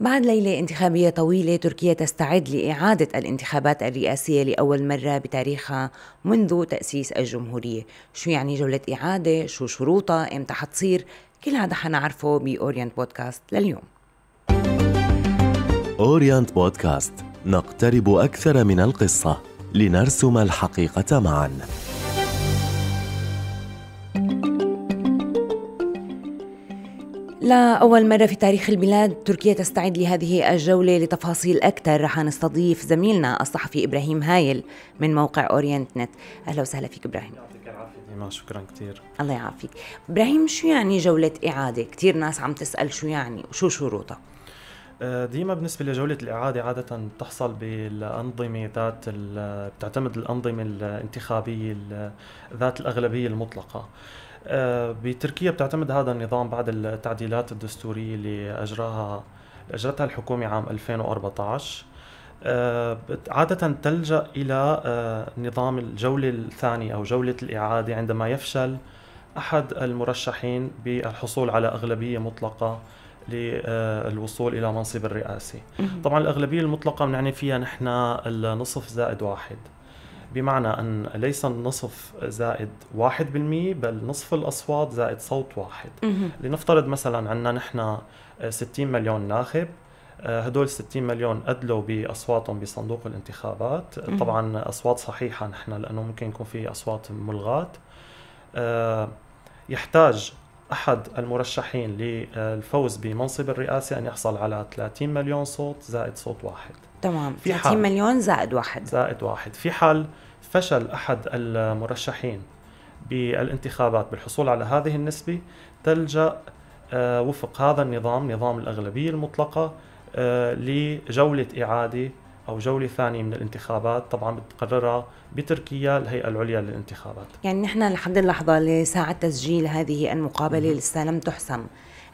بعد ليلة انتخابية طويلة تركيا تستعد لإعادة الانتخابات الرئاسية لأول مرة بتاريخها منذ تأسيس الجمهورية شو يعني جولة إعادة؟ شو شروطها؟ إمتى حتصير؟ كل هذا حنعرفه بأورينت بودكاست لليوم أورينت بودكاست نقترب أكثر من القصة لنرسم الحقيقة معاً لأول مرة في تاريخ البلاد تركيا تستعد لهذه الجولة لتفاصيل أكثر رح نستضيف زميلنا الصحفي إبراهيم هايل من موقع أورينت نت أهلا وسهلا فيك إبراهيم إيمان شكرا كثير الله يعافيك إبراهيم شو يعني جولة إعادة؟ كثير ناس عم تسأل شو يعني وشو شروطها؟ آه، ديما بالنسبة لجولة الإعادة عادة بتحصل بالأنظمة ذات بتعتمد الأنظمة الانتخابية ذات الأغلبية المطلقة آه، بتركيا بتعتمد هذا النظام بعد التعديلات الدستورية اللي أجراها أجرتها الحكومة عام 2014 آه، عادة تلجأ إلى آه، نظام الجولة الثانية أو جولة الإعادة عندما يفشل أحد المرشحين بالحصول على أغلبية مطلقة للوصول إلى منصب الرئاسي طبعا الأغلبية المطلقة بنعني فيها نحن النصف زائد واحد بمعنى أن ليس النصف زائد واحد بالمية بل نصف الأصوات زائد صوت واحد مه. لنفترض مثلا عندنا نحن 60 آه، مليون ناخب آه، هدول 60 مليون أدلوا بأصواتهم بصندوق الانتخابات مه. طبعا أصوات صحيحة نحن لأنه ممكن يكون في أصوات ملغات آه، يحتاج أحد المرشحين للفوز بمنصب الرئاسة أن يحصل على 30 مليون صوت زائد صوت واحد تمام في 30 حال مليون زائد واحد زائد واحد في حال فشل أحد المرشحين بالانتخابات بالحصول على هذه النسبة تلجأ آه، وفق هذا النظام نظام الأغلبية المطلقة آه، لجولة إعادة أو جولة ثانية من الانتخابات طبعا بتقررها بتركيا الهيئة العليا للانتخابات يعني نحن لحد اللحظة لساعة تسجيل هذه المقابلة لسه لم تحسم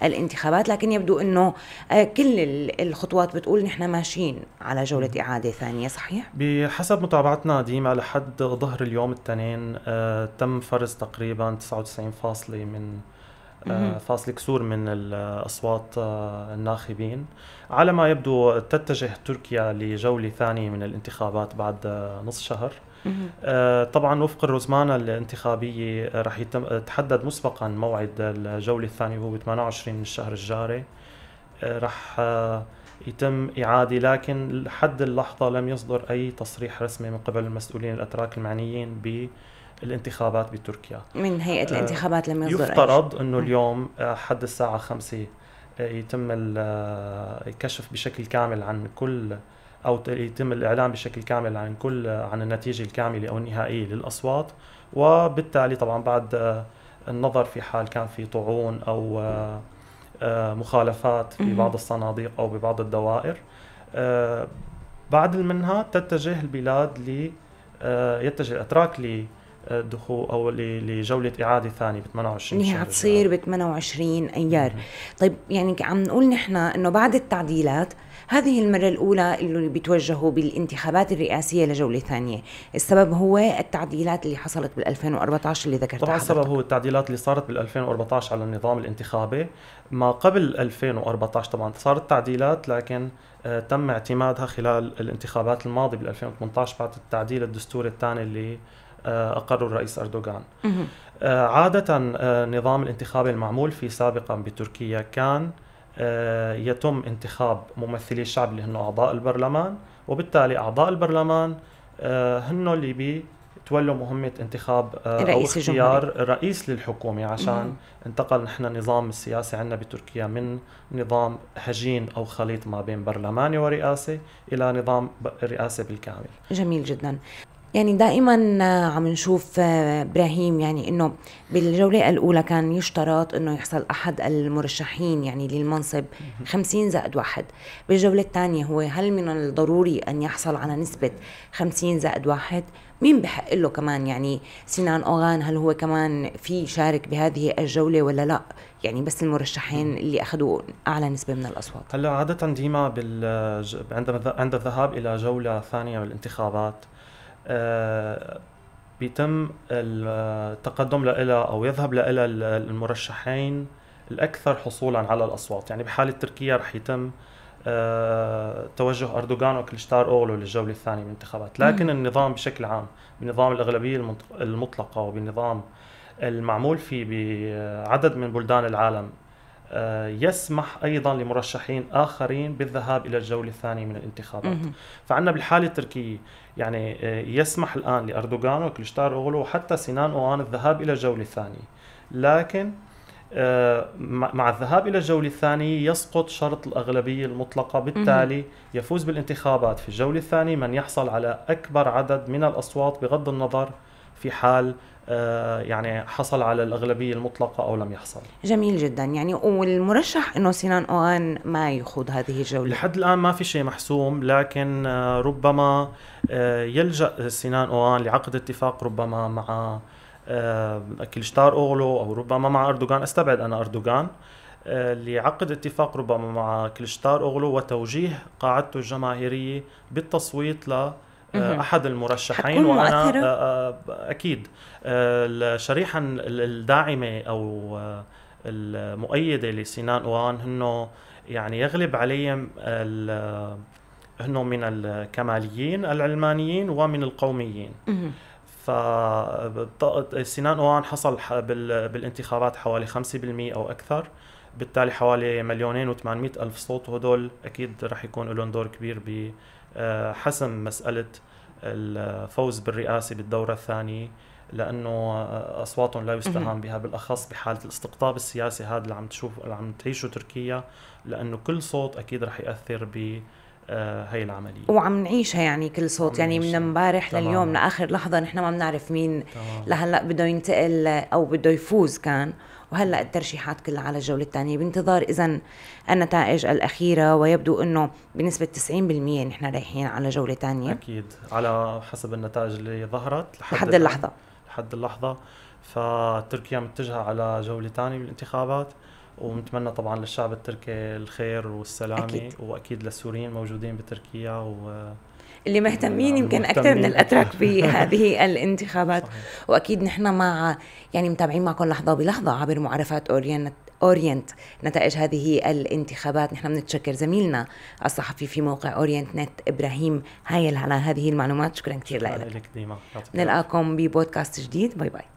الانتخابات لكن يبدو أنه آه، كل الخطوات بتقول نحن ماشيين على جولة إعادة ثانية صحيح؟ بحسب متابعتنا ديما لحد ظهر اليوم الاثنين آه، تم فرز تقريبا 99 فاصلة من آه، فاصل كسور من الاصوات الناخبين على ما يبدو تتجه تركيا لجوله ثانيه من الانتخابات بعد نص شهر آه، طبعا وفق الرزمانه الانتخابيه آه، رح يتحدد آه، مسبقا موعد الجوله الثانيه هو 28 من الشهر الجاري رح يتم إعادة لكن لحد اللحظة لم يصدر أي تصريح رسمي من قبل المسؤولين الأتراك المعنيين بالانتخابات بتركيا من هيئة الانتخابات لم يصدر يفترض أنه اليوم حد الساعة خمسة يتم الكشف بشكل كامل عن كل او يتم الاعلان بشكل كامل عن كل عن النتيجه الكامله او النهائيه للاصوات وبالتالي طبعا بعد آه، النظر في حال كان في طعون او آه، آه، مخالفات في بعض الصناديق او ببعض الدوائر بعد منها تتجه البلاد ل يتجه الاتراك دخول او لجوله اعاده ثانيه ب 28 هي حتصير ب 28 ايار طيب يعني عم نقول نحن انه بعد التعديلات هذه المرة الأولى اللي بيتوجهوا بالانتخابات الرئاسية لجولة ثانية السبب هو التعديلات اللي حصلت بال2014 اللي ذكرتها طبعا السبب هو التعديلات اللي صارت بال2014 على النظام الانتخابي ما قبل 2014 طبعا صارت تعديلات لكن آه، تم اعتمادها خلال الانتخابات الماضية بال2018 بعد التعديل الدستوري الثاني اللي آه، أقره الرئيس أردوغان آه، عادة آه، نظام الانتخاب المعمول فيه سابقا بتركيا كان يتم انتخاب ممثلي الشعب اللي هن أعضاء البرلمان وبالتالي أعضاء البرلمان هن اللي بي تولوا مهمة انتخاب أو اختيار رئيس للحكومة عشان مم. انتقل نحن النظام السياسي عندنا بتركيا من نظام هجين أو خليط ما بين برلماني ورئاسي إلى نظام رئاسة بالكامل جميل جدا يعني دائما آه، عم نشوف آه، ابراهيم يعني انه بالجوله الاولى كان يشترط انه يحصل احد المرشحين يعني للمنصب 50 زائد واحد بالجوله الثانيه هو هل من الضروري ان يحصل على نسبه 50 زائد واحد مين بحق له كمان يعني سنان اوغان هل هو كمان في شارك بهذه الجوله ولا لا يعني بس المرشحين اللي اخذوا اعلى نسبه من الاصوات هلا عاده ديما بال عند الذهاب الى جوله ثانيه بالانتخابات آه، بيتم التقدم لها او يذهب لها المرشحين الاكثر حصولا على الاصوات يعني بحاله تركيا رح يتم آه، توجه اردوغان وكلشتار اوغلو للجوله الثانيه من الانتخابات لكن النظام بشكل عام بنظام الاغلبيه المطلقه وبنظام المعمول فيه بعدد من بلدان العالم آه، يسمح ايضا لمرشحين اخرين بالذهاب الى الجوله الثانيه من الانتخابات فعندنا بالحاله التركيه يعني آه، يسمح الان لاردوغان وكلشتار اوغلو وحتى سنان اوان الذهاب الى الجوله الثانيه لكن آه، مع الذهاب الى الجوله الثانيه يسقط شرط الاغلبيه المطلقه بالتالي يفوز بالانتخابات في الجوله الثانيه من يحصل على اكبر عدد من الاصوات بغض النظر في حال آه، يعني حصل على الأغلبية المطلقة أو لم يحصل جميل جدا يعني والمرشح أنه سنان أوان ما يخوض هذه الجولة لحد الآن ما في شيء محسوم لكن آه، ربما آه، يلجأ سنان أوان لعقد اتفاق ربما مع كلشتار أوغلو أو ربما مع أردوغان أستبعد أنا أردوغان لعقد اتفاق ربما مع كلشتار أوغلو وتوجيه قاعدته الجماهيرية بالتصويت ل آه، احد المرشحين وانا آه، آه، اكيد الشريحه الداعمه او المؤيده لسنان اوان انه يعني يغلب عليهم هن من الكماليين العلمانيين ومن القوميين ف سنان اوان حصل بالانتخابات حوالي 5% او اكثر بالتالي حوالي مليونين و800 ألف صوت وهدول أكيد رح يكون لهم دور كبير بحسم آه، مسألة الفوز بالرئاسة بالدورة الثانية لانه آه، اصواتهم لا يستهان بها بالاخص بحاله الاستقطاب السياسي هذا اللي عم تشوف اللي عم تعيشه تركيا لانه كل صوت اكيد رح ياثر ب هي آه، العملية وعم نعيشها يعني كل صوت يعني من امبارح لليوم لآخر لحظة نحن ما بنعرف مين لهلا بده ينتقل أو بده يفوز كان وهلا الترشيحات كلها على الجوله الثانيه بانتظار اذا النتائج الاخيره ويبدو انه بنسبه 90% نحن رايحين على جوله ثانيه اكيد على حسب النتائج اللي ظهرت لحد, لحد اللحظه لحد اللحظه فتركيا متجهه على جوله ثانيه بالانتخابات ونتمنى طبعا للشعب التركي الخير والسلامه أكيد. واكيد للسوريين الموجودين بتركيا و اللي مهتمين يمكن اكثر من الاتراك بهذه الانتخابات صحيح. واكيد نحن مع يعني متابعين معكم لحظه بلحظه عبر معرفات اورينت اورينت نتائج هذه الانتخابات نحن بنتشكر زميلنا الصحفي في موقع اورينت نت ابراهيم هايل على هذه المعلومات شكرا كثير لك نلقاكم ببودكاست جديد باي باي